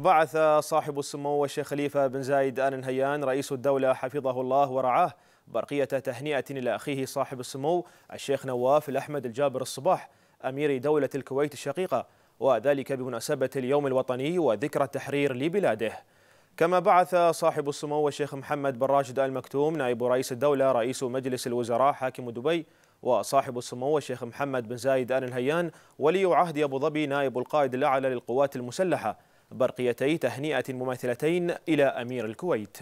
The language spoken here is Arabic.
بعث صاحب السمو الشيخ خليفة بن زايد آل نهيان رئيس الدولة حفظه الله ورعاه برقية تهنئة إلى أخيه صاحب السمو الشيخ نواف الأحمد الجابر الصباح أمير دولة الكويت الشقيقة وذلك بمناسبة اليوم الوطني وذكرى التحرير لبلاده كما بعث صاحب السمو الشيخ محمد بن راشد آل مكتوم نائب رئيس الدولة رئيس مجلس الوزراء حاكم دبي وصاحب السمو الشيخ محمد بن زايد آل نهيان ولي عهد أبو ظبي نائب القائد الأعلى للقوات المسلحة برقيتي تهنئة مماثلتين إلى أمير الكويت